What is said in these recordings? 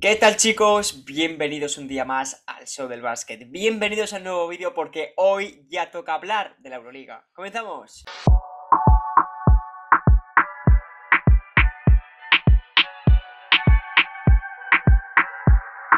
¿Qué tal chicos? Bienvenidos un día más al show del básquet. Bienvenidos al nuevo vídeo porque hoy ya toca hablar de la Euroliga. ¡Comenzamos!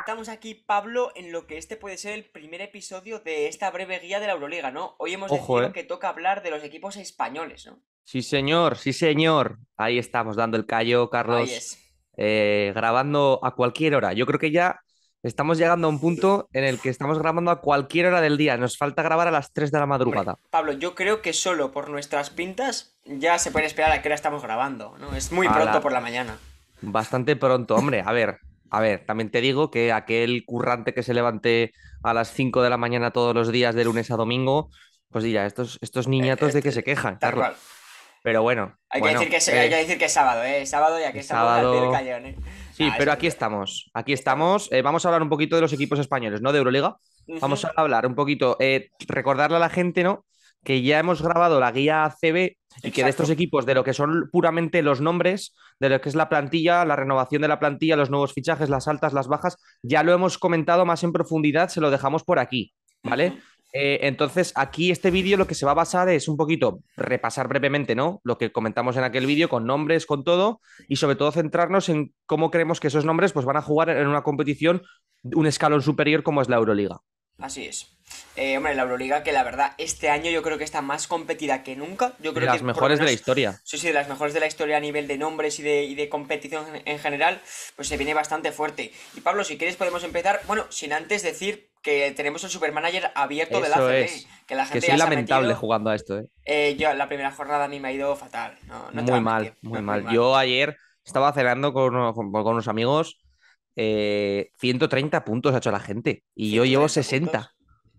Estamos aquí, Pablo, en lo que este puede ser el primer episodio de esta breve guía de la Euroliga, ¿no? Hoy hemos decidido eh. que toca hablar de los equipos españoles, ¿no? Sí, señor, sí, señor. Ahí estamos dando el callo, Carlos. es. Eh, grabando a cualquier hora. Yo creo que ya estamos llegando a un punto en el que estamos grabando a cualquier hora del día. Nos falta grabar a las 3 de la madrugada. Pablo, yo creo que solo por nuestras pintas ya se puede esperar a qué hora estamos grabando, ¿no? Es muy pronto por la mañana. Bastante pronto, hombre. A ver, a ver, también te digo que aquel currante que se levante a las 5 de la mañana todos los días de lunes a domingo, pues ya estos, estos eh, niñatos de eh, que se quejan, Carlos. Pero bueno, eh, hay, que, decir que, es sábado, ¿eh? Sábado, ya que es sábado, ¿eh? Sí, ah, pero aquí estamos. Aquí estamos. Eh, vamos a hablar un poquito de los equipos españoles, ¿no? De Euroliga. Vamos a hablar un poquito. Eh, recordarle a la gente, ¿no? Que ya hemos grabado la guía CB y que de estos equipos, de lo que son puramente los nombres, de lo que es la plantilla, la renovación de la plantilla, los nuevos fichajes, las altas, las bajas, ya lo hemos comentado más en profundidad, se lo dejamos por aquí, ¿vale? Eh, entonces, aquí este vídeo lo que se va a basar es un poquito repasar brevemente, ¿no? Lo que comentamos en aquel vídeo con nombres, con todo, y sobre todo centrarnos en cómo creemos que esos nombres pues, van a jugar en una competición un escalón superior como es la Euroliga. Así es. Eh, hombre, la Euroliga que la verdad este año yo creo que está más competida que nunca. Yo creo de las mejores de la historia. Sí, sí, de las mejores de la historia a nivel de nombres y de, competición en, general, pues se viene bastante fuerte. Y Pablo, si quieres podemos empezar, bueno, sin antes decir que tenemos el supermanager abierto de la Que gente que soy lamentable jugando a esto. ¿eh? Eh, yo la primera jornada a mí me ha ido fatal. muy, mal, muy, mal. Yo ayer estaba cenando con, unos amigos. 130 puntos ha hecho la gente y yo llevo 60.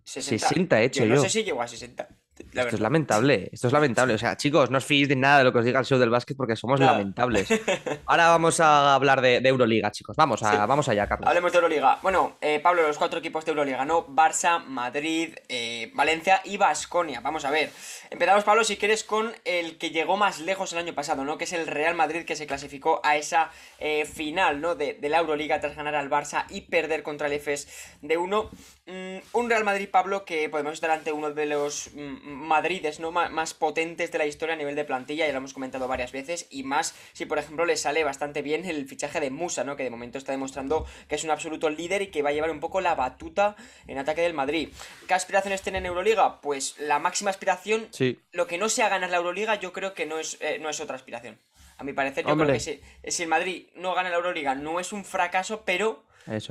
60, 60 he hecho yo. No yo. sé si llegó a 60 esto es lamentable, esto es lamentable. O sea, chicos, no os fiéis de nada de lo que os diga el show del básquet porque somos lamentables. Ahora vamos a hablar de, Euroliga, chicos. Vamos, a, vamos allá, Carlos. Hablemos de Euroliga. Bueno, eh, Pablo, los cuatro equipos de Euroliga, ¿no? Barça, Madrid, eh, Valencia y Basconia. Vamos a ver. Empezamos, Pablo, si quieres, con el que llegó más lejos el año pasado, ¿no? Que es el Real Madrid que se clasificó a esa eh, final, ¿no? De, la Euroliga tras ganar al Barça y perder contra el FES de uno mm, un Real Madrid, Pablo, que podemos estar ante uno de los... Mm, madrid ¿no? más potentes de la historia a nivel de plantilla, ya lo hemos comentado varias veces, y más si, por ejemplo, le sale bastante bien el fichaje de Musa, ¿no? Que de momento está demostrando que es un absoluto líder y que va a llevar un poco la batuta en ataque del Madrid. ¿Qué aspiraciones tiene en Euroliga? Pues la máxima aspiración, lo que no sea ganar la Euroliga, yo creo que no es, eh, no es otra aspiración. A mi parecer, yo creo que si, el Madrid no gana la Euroliga, no es un fracaso, pero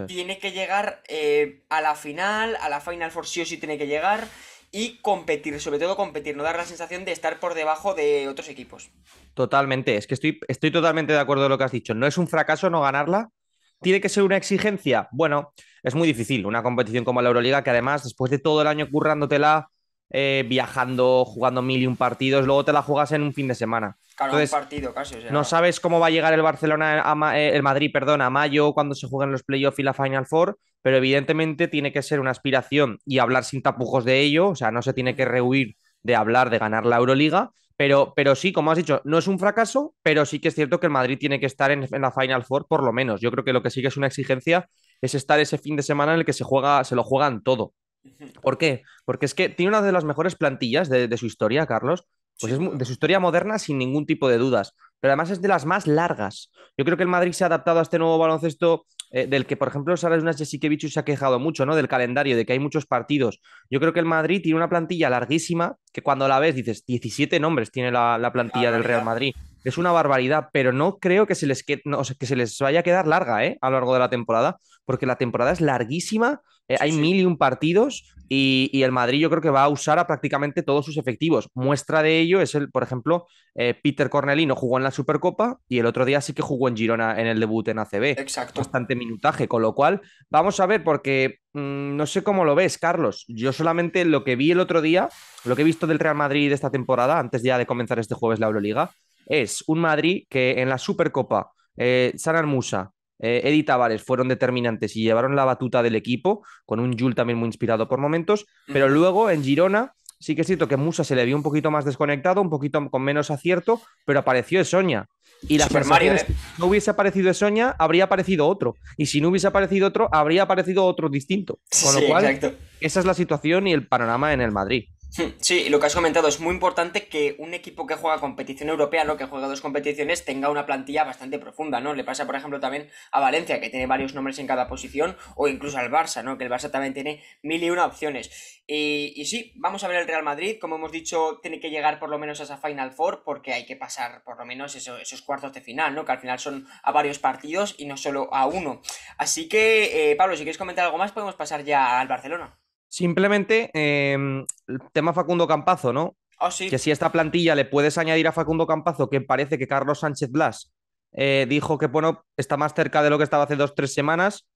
tiene que llegar eh, a la final, a la Final for sí o sí tiene que llegar y competir, sobre todo competir, no dar la sensación de estar por debajo de otros equipos. Totalmente, es que estoy, estoy totalmente de acuerdo con lo que has dicho. No es un fracaso no ganarla. ¿Tiene que ser una exigencia? Bueno, es muy difícil. Una competición como la Euroliga, que además, después de todo el año currándotela, eh, viajando, jugando mil y un partidos, luego te la juegas en un fin de semana. Claro, partido casi. No sabes cómo va a llegar el Barcelona, eh, el Madrid, perdón, a mayo, cuando se jueguen los playoffs y la Final Four, pero evidentemente tiene que ser una aspiración y hablar sin tapujos de ello, o sea, no se tiene que rehuir de hablar de ganar la Euroliga, pero, pero, sí, como has dicho, no es un fracaso, pero sí que es cierto que el Madrid tiene que estar en, en, la Final Four, por lo menos. Yo creo que lo que sí que es una exigencia es estar ese fin de semana en el que se juega, se lo juegan todo. ¿Por qué? Porque es que tiene una de las mejores plantillas de, su historia, Carlos. Pues es de su historia moderna sin ningún tipo de dudas. Pero además es de las más largas. Yo creo que el Madrid se ha adaptado a este nuevo baloncesto eh, del que, por ejemplo, Sara Unas y se ha quejado mucho, ¿no? Del calendario, de que hay muchos partidos. Yo creo que el Madrid tiene una plantilla larguísima que cuando la ves dices 17 nombres tiene la, plantilla del Real Madrid es una barbaridad, pero no creo que se les, no, que se les vaya a quedar larga ¿eh? a lo largo de la temporada, porque la temporada es larguísima, eh, hay mil y un partidos y, el Madrid yo creo que va a usar a prácticamente todos sus efectivos. Muestra de ello es, el, por ejemplo, eh, Peter Cornelino jugó en la Supercopa y el otro día sí que jugó en Girona en el debut en ACB. Exacto. Bastante minutaje, con lo cual vamos a ver, porque mm, no sé cómo lo ves, Carlos. Yo solamente lo que vi el otro día, lo que he visto del Real Madrid esta temporada, antes ya de comenzar este jueves la Euroliga, es un Madrid que en la Supercopa, eh, Musa, eh, Tavares fueron determinantes y llevaron la batuta del equipo, con un Jul también muy inspirado por momentos, pero luego en Girona sí que es cierto que Musa se le vio un poquito más desconectado, un poquito con menos acierto, pero apareció Esoña. Y la Mario, ¿eh? no hubiese aparecido Esoña, habría aparecido otro. Y si no hubiese aparecido otro, habría aparecido otro distinto. Con lo cual, esa es la situación y el panorama en el Madrid. Sí, lo que has comentado es muy importante que un equipo que juega competición europea, ¿no? que juega dos competiciones, tenga una plantilla bastante profunda, ¿no? Le pasa, por ejemplo, también a Valencia, que tiene varios nombres en cada posición, o incluso al Barça, ¿no? Que el Barça también tiene mil y una opciones. Y, sí, vamos a ver el Real Madrid, como hemos dicho, tiene que llegar por lo menos a esa Final Four, porque hay que pasar por lo menos esos cuartos de final, ¿no? Que al final son a varios partidos y no solo a uno. Así que, eh, Pablo, si quieres comentar algo más, podemos pasar ya al Barcelona. Simplemente, em, el tema Facundo Campazo, ¿no? Ah, sí. Que si esta plantilla le puedes añadir a Facundo Campazo, que parece que Carlos Sánchez Blas eh, dijo que, bueno, está más cerca de lo que estaba hace dos, tres semanas,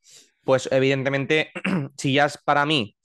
pues evidentemente, si ya es para mí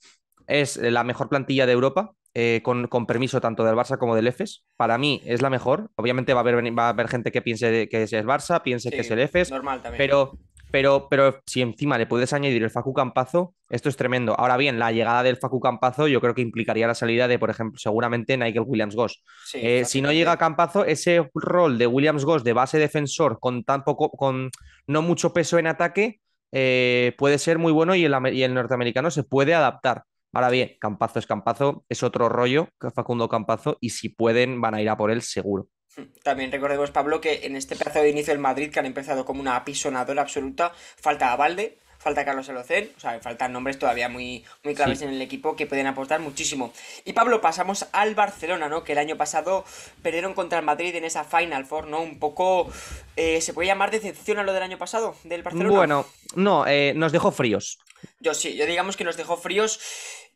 es la mejor plantilla de Europa, eh, con, permiso tanto del Barça como del EFES. Para mí es la mejor. Obviamente va a haber, va a haber gente que piense que es el Barça, piense que es el EFES. Normal también. Pero pero, pero si encima le puedes añadir el Facu Campazo, esto es tremendo. Ahora bien, la llegada del Facu Campazo yo creo que implicaría la salida de, por ejemplo, seguramente Nigel Williams-Goss. Eh, si no llega Campazo, ese rol de Williams-Goss de base defensor con tan poco, con no mucho peso en ataque, eh, puede ser muy bueno y el, y el norteamericano se puede adaptar. Ahora bien, Campazo es Campazo, es otro rollo que Facundo Campazo y si pueden van a ir a por él seguro. También recordemos, Pablo, que en este plazo de inicio el Madrid, que han empezado como una apisonadora absoluta, falta a Valde, falta Carlos Alocén, o sea, faltan nombres todavía muy, muy claves en el equipo que pueden aportar muchísimo. Y Pablo, pasamos al Barcelona, ¿no? Que el año pasado perdieron contra el Madrid en esa Final Four, ¿no? Un poco, eh, ¿se puede llamar decepción a lo del año pasado del Barcelona? Bueno, no, eh, nos dejó fríos. Yo sí, yo digamos que nos dejó fríos.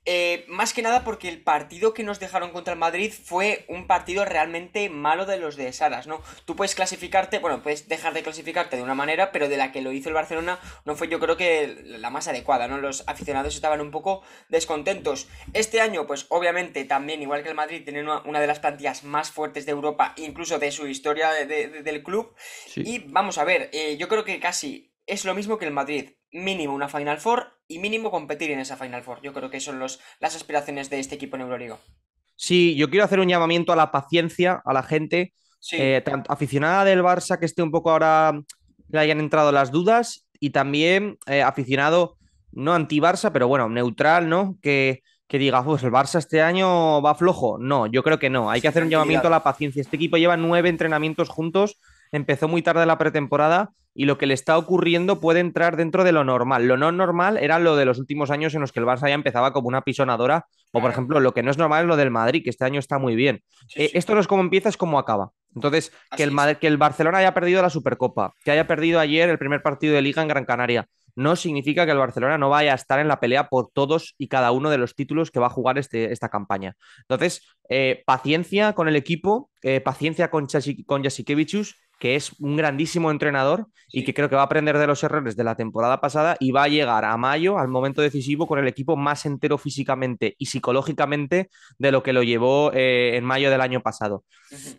Eh, más que nada porque el partido que nos dejaron contra el Madrid fue un partido realmente malo de los de Saras, ¿no? Tú puedes clasificarte, bueno, puedes dejar de clasificarte de una manera, pero de la que lo hizo el Barcelona no fue yo creo que la más adecuada, ¿no? Los aficionados estaban un poco descontentos. Este año, pues obviamente también, igual que el Madrid, tienen una, de las plantillas más fuertes de Europa, incluso de su historia del club. Y vamos a ver, eh, yo creo que casi es lo mismo que el Madrid mínimo una Final Four y mínimo competir en esa Final Four. Yo creo que son los, las aspiraciones de este equipo en Sí, yo quiero hacer un llamamiento a la paciencia, a la gente, eh, aficionada del Barça que esté un poco ahora, le hayan entrado las dudas, y también eh, aficionado, no anti-Barça, pero bueno, neutral, ¿no? Que, que diga, pues el Barça este año va flojo. No, yo creo que no. Hay que hacer un llamamiento a la paciencia. Este equipo lleva nueve entrenamientos juntos empezó muy tarde la pretemporada y lo que le está ocurriendo puede entrar dentro de lo normal. Lo no normal era lo de los últimos años en los que el Barça ya empezaba como una pisonadora, o por ejemplo, lo que no es normal es lo del Madrid, que este año está muy bien. Eh, esto no es como empieza, es como acaba. Entonces, que el, que el Barcelona haya perdido la Supercopa, que haya perdido ayer el primer partido de liga en Gran Canaria, no significa que el Barcelona no vaya a estar en la pelea por todos y cada uno de los títulos que va a jugar este, esta campaña. Entonces, eh, paciencia con el equipo, eh, paciencia con, que es un grandísimo entrenador y que creo que va a aprender de los errores de la temporada pasada y va a llegar a mayo, al momento decisivo, con el equipo más entero físicamente y psicológicamente de lo que lo llevó eh, en mayo del año pasado.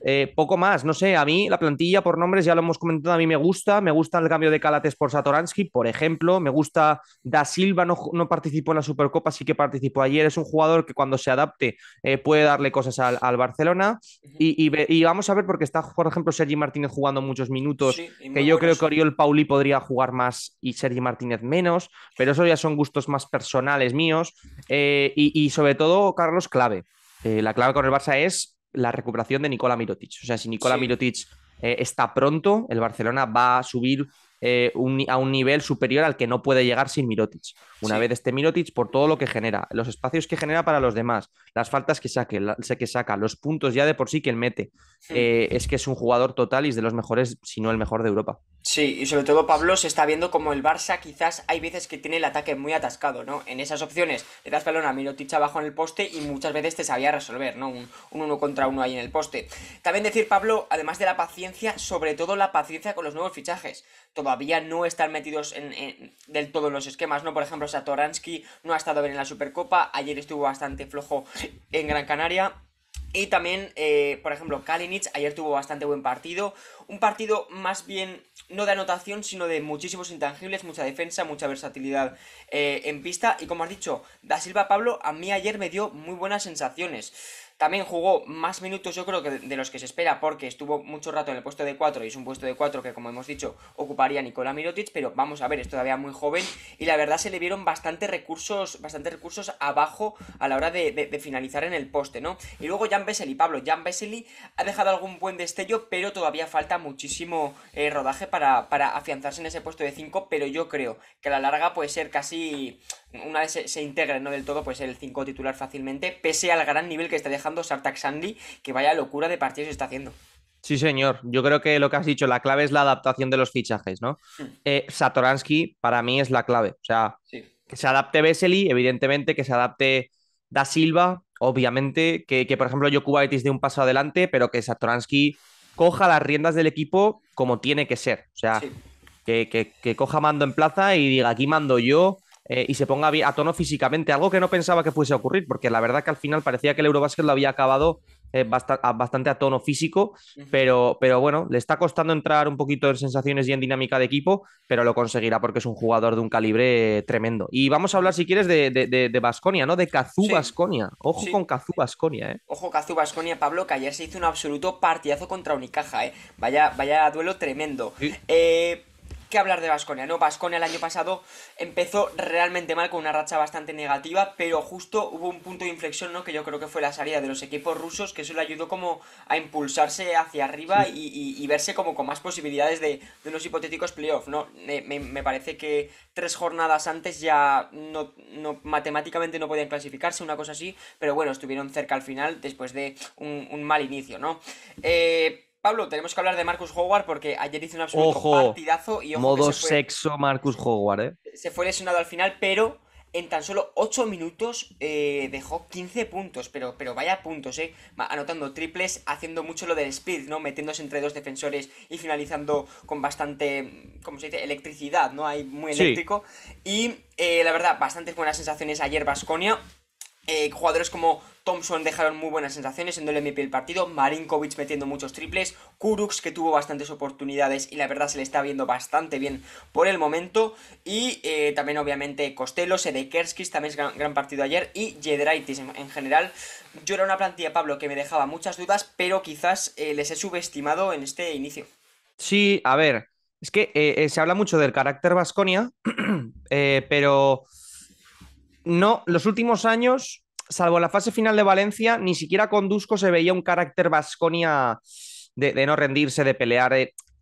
Eh, poco más, no sé, a mí la plantilla por nombres ya lo hemos comentado, a mí me gusta, me gusta el cambio de Calates por Satoransky, por ejemplo, me gusta Da Silva, no, participó en la Supercopa, sí que participó ayer, es un jugador que cuando se adapte eh, puede darle cosas al, Barcelona y, y vamos a ver porque está, por ejemplo, Sergi Martínez jugando muchos minutos, que yo creo que Oriol Pauli podría jugar más y Sergio Martínez menos, pero eso ya son gustos más personales míos. Eh, y, sobre todo, Carlos, clave. Eh, la clave con el Barça es la recuperación de Nicola Mirotic. O sea, si Nicola Mirotic eh, está pronto, el Barcelona va a subir eh, a un nivel superior al que no puede llegar sin Mirotic. Una vez este Mirotic, por todo lo que genera, los espacios que genera para los demás, las faltas que, saque, que saca, los puntos ya de por sí que él mete. Hmm. Eh, es que es un jugador total y es de los mejores, si no el mejor de Europa. Sí, y sobre todo Pablo se está viendo como el Barça quizás hay veces que tiene el ataque muy atascado, ¿no? En esas opciones le das balón a Mirotic abajo en el poste y muchas veces te sabía resolver, ¿no? Un, uno contra uno ahí en el poste. También decir, Pablo, además de la paciencia, sobre todo la paciencia con los nuevos fichajes todavía no están metidos en, del todo en los esquemas, ¿no? Por ejemplo, Satoransky no ha estado bien en la Supercopa, ayer estuvo bastante flojo en Gran Canaria. Y también, eh, por ejemplo, Kalinic ayer tuvo bastante buen partido. Un partido más bien no de anotación, sino de muchísimos intangibles, mucha defensa, mucha versatilidad eh, en pista. Y como has dicho, Da Silva Pablo a mí ayer me dio muy buenas sensaciones. También jugó más minutos, yo creo que de los que se espera, porque estuvo mucho rato en el puesto de 4 y es un puesto de 4 que, como hemos dicho, ocuparía Nicolás Mirotic, pero vamos a ver, es todavía muy joven y la verdad se le vieron bastantes recursos, bastantes recursos abajo a la hora de, finalizar en el poste, ¿no? Y luego Jan Vesely, Pablo, Jan Vesely ha dejado algún buen destello, pero todavía falta muchísimo eh, rodaje para, para afianzarse en ese puesto de 5, pero yo creo que a la larga puede ser casi una vez se, integre ¿no? del todo, pues el 5 titular fácilmente, pese al gran nivel que está dejando Sartak Sandy, que vaya locura de partidos está haciendo. Sí, señor. Yo creo que lo que has dicho, la clave es la adaptación de los fichajes, ¿no? Eh, Satoransky para mí es la clave. O sea, que se adapte Vesely, evidentemente, que se adapte Da Silva, obviamente, que, por ejemplo Jokubaitis dé un paso adelante, pero que Satoransky coja las riendas del equipo como tiene que ser. O sea, que coja mando en plaza y diga, aquí mando yo, eh, y se ponga a tono físicamente, algo que no pensaba que fuese a ocurrir, porque la verdad que al final parecía que el Eurobasket lo había acabado eh, bastante a tono físico, pero, pero bueno, le está costando entrar un poquito en sensaciones y en dinámica de equipo, pero lo conseguirá porque es un jugador de un calibre eh, tremendo. Y vamos a hablar, si quieres, de, de, Basconia, ¿no? De Cazú Basconia. Ojo con Cazú Basconia, ¿eh? Ojo, Cazú Basconia, Pablo, que ayer se hizo un absoluto partidazo contra Unicaja, ¿eh? Vaya, duelo tremendo. Eh que hablar de Vasconia, ¿no? Vasconia el año pasado empezó realmente mal con una racha bastante negativa, pero justo hubo un punto de inflexión, ¿no? Que yo creo que fue la salida de los equipos rusos, que eso le ayudó como a impulsarse hacia arriba y, verse como con más posibilidades de, unos hipotéticos playoffs, ¿no? Me, parece que tres jornadas antes ya no, matemáticamente no podían clasificarse, una cosa así, pero bueno, estuvieron cerca al final después de un, un mal inicio, ¿no? Eh Pablo, tenemos que hablar de Marcus Howard porque ayer hizo un absoluto partidazo y ojo modo sexo Marcus Howard, ¿eh? Se fue lesionado al final, pero en tan solo 8 minutos eh, dejó 15 puntos, pero, pero vaya puntos, ¿eh? Anotando triples, haciendo mucho lo del speed, ¿no? Metiéndose entre dos defensores y finalizando con bastante, ¿cómo se dice? Electricidad, ¿no? Hay muy eléctrico. Y eh, la verdad, bastantes buenas sensaciones ayer Vasconia. Eh, jugadores como Thompson dejaron muy buenas sensaciones, en el MVP el partido, Marinkovic metiendo muchos triples, Kuruks que tuvo bastantes oportunidades y la verdad se le está viendo bastante bien por el momento, y eh, también obviamente Costello, Kerskis, también es gran, gran, partido ayer, y Jedraitis en, general. Yo era una plantilla, Pablo, que me dejaba muchas dudas, pero quizás eh, les he subestimado en este inicio. Sí, a ver, es que se habla mucho del carácter Vasconia, pero no, los últimos años, salvo la fase final de Valencia, ni siquiera con Dusko se veía un carácter vasconia de, no rendirse, de pelear.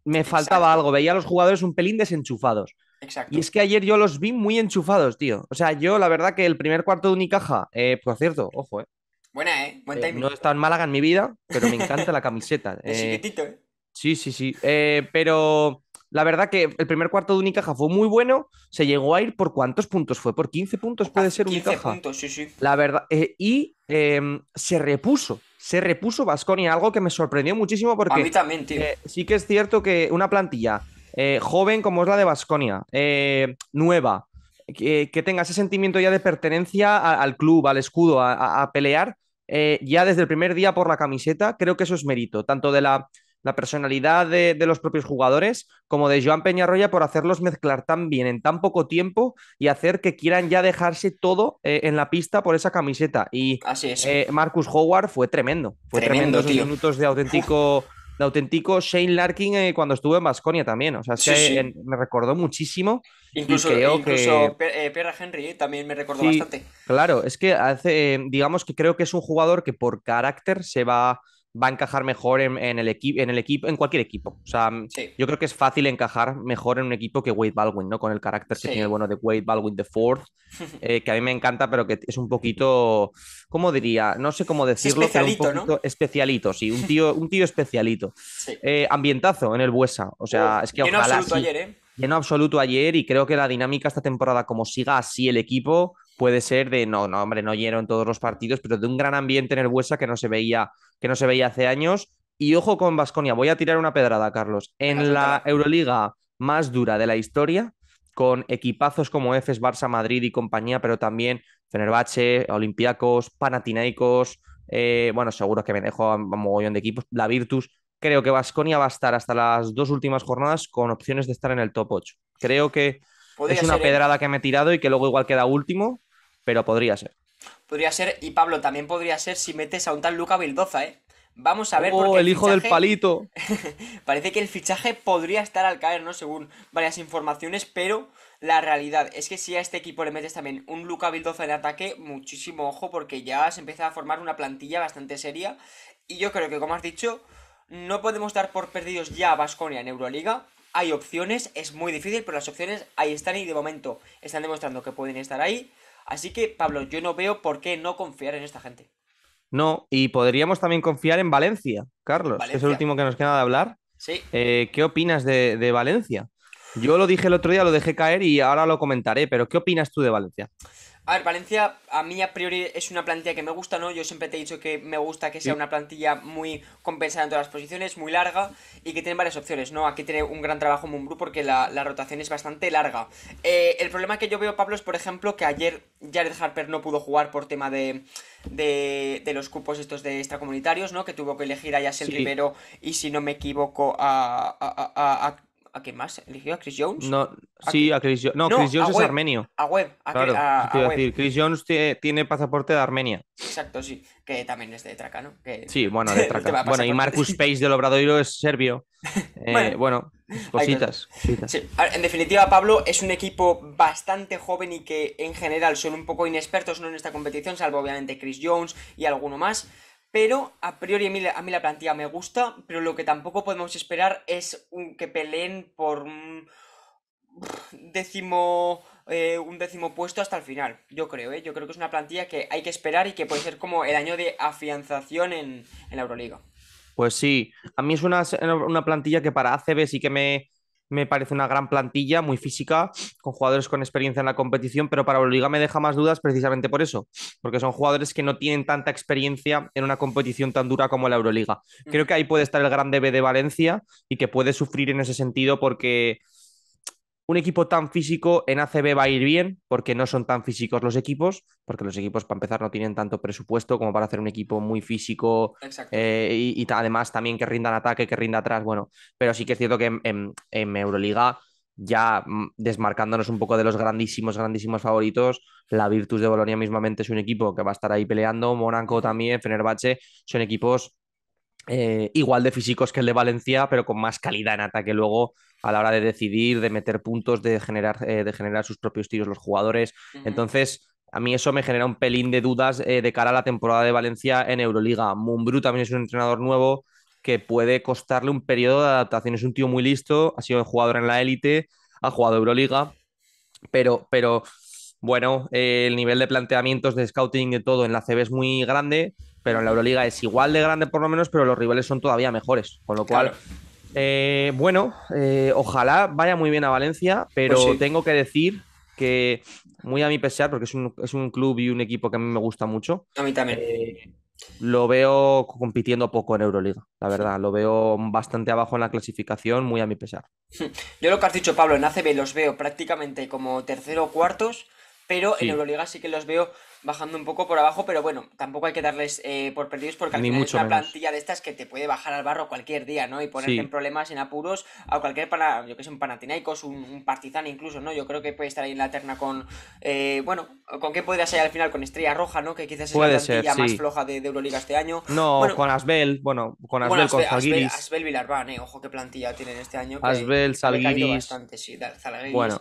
me faltaba algo, veía a los jugadores un pelín desenchufados. Exacto. Y es que ayer yo los vi muy enchufados, tío. O sea, yo la verdad que el primer cuarto de Unicaja, eh, por cierto, ojo, eh. Buena, ¿eh? Buen eh, timing. no he estado en Málaga en mi vida, pero me encanta la camiseta. Eh, chiquitito, ¿eh? Sí, sí, sí. Eh, pero la verdad que el primer cuarto de Unicaja fue muy bueno. Se llegó a ir por cuántos puntos fue, por 15 puntos puede ser 15 Unicaja. Puntos, sí, sí. La verdad, eh, y em, se repuso. Se repuso Vasconia, algo que me sorprendió muchísimo porque. A mí también, tío. Eh, sí que es cierto que una plantilla eh, joven como es la de Vasconia, nueva, que, que, tenga ese sentimiento ya de pertenencia al club, al escudo, a, a pelear, ya desde el primer día por la camiseta, creo que eso es mérito, tanto de la la personalidad de, los propios jugadores, como de Joan Peñarroya por hacerlos mezclar tan bien en tan poco tiempo y hacer que quieran ya dejarse todo eh, en la pista por esa camiseta. Y Así eh, Marcus Howard fue tremendo, fue tremendo, tremendo minutos de auténtico... De auténtico Shane Larkin eh, cuando estuvo en Basconia también. O sea, me recordó muchísimo. Incluso, creo Pierre Henry también me recordó bastante. Claro, es que hace, digamos que creo que es un jugador que por carácter se va, va a encajar mejor en, el equipo, en el equipo, en cualquier equipo. O sea, yo creo que es fácil encajar mejor en un equipo que Wade Baldwin, ¿no? Con el carácter que tiene el bueno de Wade Baldwin the fourth, eh, que a mí me encanta, pero que es un poquito, ¿cómo diría? No sé cómo decirlo. Especialito, un ¿no? Especialito, sí, un tío, un tío especialito. Eh, ambientazo en el Buesa. O sea, es que ojalá. absoluto ayer, ¿eh? Lleno absoluto ayer y creo que la dinámica esta temporada, como siga así el equipo, puede ser de no, no, hombre, no lleno en todos los partidos, pero de un gran ambiente en el Huesa que no se veía, que no se veía hace años. Y ojo con Vasconia, voy a tirar una pedrada, Carlos. En la Euroliga más dura de la historia, con equipazos como EFES, Barça, Madrid y compañía, pero también Fenerbahce, Olympiacos, Panathinaikos, eh, bueno, seguro que me dejo un mogollón de equipos, la Virtus. Creo que Vasconia va a estar hasta las dos últimas jornadas con opciones de estar en el top 8. Creo que es una ¿eh? pedrada que me he tirado y que luego igual queda último, pero podría ser. Podría ser, y Pablo, también podría ser si metes a un tal Luca Vildoza, ¿eh? Vamos a ver. Oh, el, hijo del palito. Parece que el fichaje podría estar al caer, ¿no? Según varias informaciones, pero la realidad es que si a este equipo le metes también un Luca Vildoza en ataque, muchísimo ojo, porque ya se empieza a formar una plantilla bastante seria. Y yo creo que, como has dicho, no podemos dar por perdidos ya a Basconia en Euroliga. Hay opciones, es muy difícil, pero las opciones ahí están y de momento están demostrando que pueden estar ahí. Así que, Pablo, yo no veo por qué no confiar en esta gente. No, y podríamos también confiar en Valencia, Carlos, es el último que nos queda de hablar. Sí. Eh, ¿Qué opinas de Valencia? Yo lo dije el otro día, lo dejé caer y ahora lo comentaré, pero ¿qué opinas tú de Valencia? A ver, Valencia a mí a priori es una plantilla que me gusta, ¿no? Yo siempre te he dicho que me gusta que sea una plantilla muy compensada en todas las posiciones, muy larga y que tiene varias opciones, ¿no? Aquí tiene un gran trabajo Mumbrú porque la, rotación es bastante larga. Eh, el problema que yo veo, Pablo, es por ejemplo que ayer Jared Harper no pudo jugar por tema de, de, de los cupos estos de extracomunitarios, ¿no? Que tuvo que elegir a Yasel el primero y si no me equivoco a a quién más eligió? ¿A Chris Jones? No, sí, a Chris, no, Chris Jones. es armenio. A Web Chris Jones tiene pasaporte de Armenia. Exacto, sí. Que también es de Traca, ¿no? Sí, bueno, de Traca. bueno, y Marcus Pace del Obradoiro es serbio. Eh, bueno, cositas. en definitiva, Pablo, es un equipo bastante joven y que en general son un poco inexpertos ¿no? en esta competición, salvo obviamente Chris Jones y alguno más. Pero a priori a mí, la plantilla me gusta, pero lo que tampoco podemos esperar es que peleen por un décimo, eh, un décimo puesto hasta el final. Yo creo, ¿eh? yo creo que es una plantilla que hay que esperar y que puede ser como el año de afianzación en, la Euroliga. Pues sí, a mí es una, una plantilla que para ACB sí que me, me parece una gran plantilla, muy física, con jugadores con experiencia en la competición, pero para Euroliga me deja más dudas precisamente por eso, porque son jugadores que no tienen tanta experiencia en una competición tan dura como la Euroliga. Creo que ahí puede estar el gran debe de Valencia y que puede sufrir en ese sentido porque un equipo tan físico en ACB va a ir bien, porque no son tan físicos los equipos, porque los equipos, para empezar, no tienen tanto presupuesto como para hacer un equipo muy físico eh, y, además también que rindan ataque, que rinda atrás, bueno, pero sí que es cierto que en, Euroliga, ya mm, desmarcándonos un poco de los grandísimos, grandísimos favoritos, la Virtus de Bolonia mismamente es un equipo que va a estar ahí peleando, Monaco también, Fenerbahce, son equipos eh, igual de físicos que el de Valencia, pero con más calidad en ataque luego a la hora de decidir, de meter puntos, de generar, eh, de generar sus propios tiros los jugadores. Entonces, a mí eso me genera un pelín de dudas eh, de cara a la temporada de Valencia en Euroliga. Mumbrú también es un entrenador nuevo que puede costarle un periodo de adaptación. Es un tío muy listo, ha sido jugador en la élite, ha jugado Euroliga, pero, pero bueno, eh, el nivel de planteamientos, de scouting, de todo en la CB es muy grande, pero en la Euroliga es igual de grande por lo menos, pero los rivales son todavía mejores. Con lo cual, eh, bueno, eh, ojalá vaya muy bien a Valencia, pero pues tengo que decir que muy a mi pesar, porque es un, club y un equipo que a mí me gusta mucho. A mí también. Eh, lo veo compitiendo poco en Euroliga, la verdad. Lo veo bastante abajo en la clasificación, muy a mi pesar. Yo lo que has dicho, Pablo, en ACB los veo prácticamente como tercero o cuartos, pero en Euroliga sí que los veo bajando un poco por abajo, pero bueno, tampoco hay que darles eh, por perdidos porque al final una plantilla de estas que te puede bajar al barro cualquier día, ¿no? Y ponerte en problemas, en apuros, a cualquier para, yo que sé, un Panathinaikos, un, un, Partizan incluso, ¿no? Yo creo que puede estar ahí en la terna con, eh, bueno, ¿con qué podría ser al final? Con Estrella Roja, ¿no? Que quizás es la plantilla más floja de, Euroliga este año. No, con Asbel, bueno, con Asbel, Asbel con Asbel, Asbel eh, ojo qué plantilla tienen este año. Asbel, Salguiris. Bastante, sí, Bueno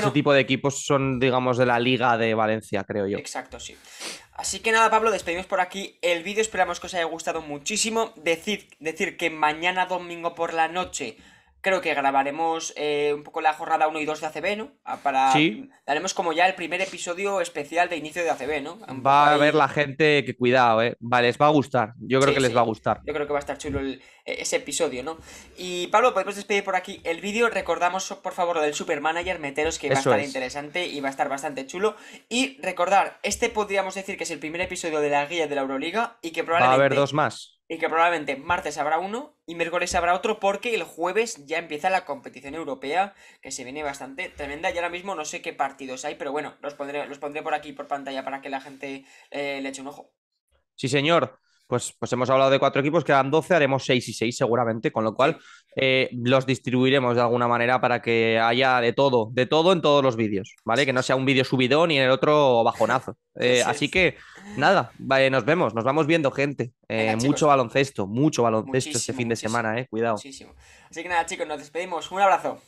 ese tipo de equipos son, digamos, de la Liga de Valencia, creo yo. Exacto, sí. Así que nada, Pablo, despedimos por aquí el vídeo. Esperamos que os haya gustado muchísimo. decir que mañana domingo por la noche creo que grabaremos eh, un poco la jornada 1 y 2 de ACB, ¿no? Ah, para, sí. Daremos como ya el primer episodio especial de inicio de ACB, ¿no? va a haber la gente que cuidado, ¿eh? Vale, les va a gustar. Yo creo que les va a gustar. Yo creo que va a estar chulo e-, ese episodio, ¿no? Y Pablo, podemos despedir por aquí el vídeo. Recordamos, por favor, lo del Supermanager, meteros que va a estar interesante y va a estar bastante chulo. Y recordar, este podríamos decir que es el primer episodio de la guía de la Euroliga y que probablemente... Va a haber dos más y que probablemente martes habrá uno y miércoles habrá otro porque el jueves ya empieza la competición europea que se viene bastante tremenda y ahora mismo no sé qué partidos hay, pero bueno, los pondré, los pondré por aquí por pantalla para que la gente eh, le eche un ojo. Sí, señor. Pues, pues, hemos hablado de cuatro equipos, quedan 12, haremos seis y 6 seguramente, con lo cual eh, los distribuiremos de alguna manera para que haya de todo, de todo en todos los vídeos, ¿vale? Que no sea un vídeo subido ni en el otro bajonazo. Eh, así que nada, nos vemos, nos vamos viendo gente. Eh, mucho baloncesto, mucho baloncesto este fin de semana, eh, cuidado. Así que nada chicos, nos despedimos, un abrazo.